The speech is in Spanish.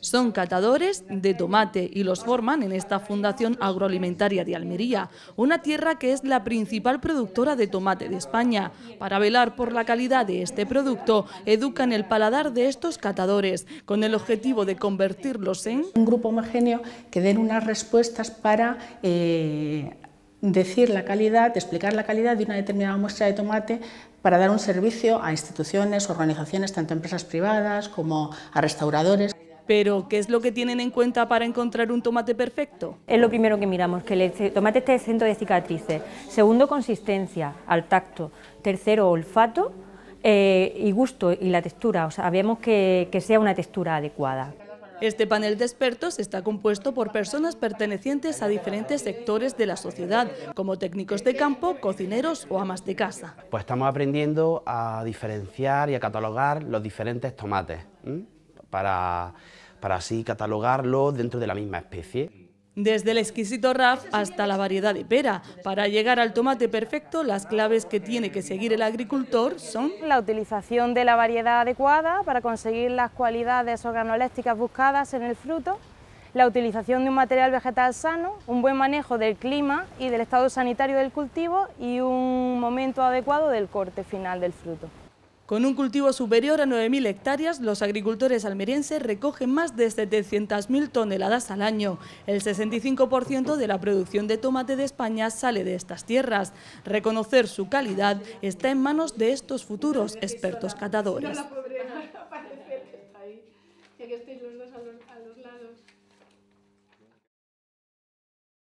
Son catadores de tomate y los forman en esta Fundación Agroalimentaria de Almería, una tierra que es la principal productora de tomate de España. Para velar por la calidad de este producto, educan el paladar de estos catadores, con el objetivo de convertirlos en... Un grupo homogéneo que den unas respuestas para... Eh, decir la calidad, explicar la calidad de una determinada muestra de tomate para dar un servicio a instituciones, organizaciones, tanto empresas privadas como a restauradores pero ¿qué es lo que tienen en cuenta para encontrar un tomate perfecto? Es lo primero que miramos, que el tomate esté exento de cicatrices. Segundo, consistencia al tacto. Tercero, olfato eh, y gusto y la textura. O sea, vemos que, que sea una textura adecuada. Este panel de expertos está compuesto por personas pertenecientes a diferentes sectores de la sociedad, como técnicos de campo, cocineros o amas de casa. Pues estamos aprendiendo a diferenciar y a catalogar los diferentes tomates para para así catalogarlo dentro de la misma especie. Desde el exquisito RAF hasta la variedad de pera. Para llegar al tomate perfecto, las claves que tiene que seguir el agricultor son... La utilización de la variedad adecuada para conseguir las cualidades organolécticas buscadas en el fruto, la utilización de un material vegetal sano, un buen manejo del clima y del estado sanitario del cultivo y un momento adecuado del corte final del fruto. Con un cultivo superior a 9.000 hectáreas, los agricultores almerienses recogen más de 700.000 toneladas al año. El 65% de la producción de tomate de España sale de estas tierras. Reconocer su calidad está en manos de estos futuros expertos catadores.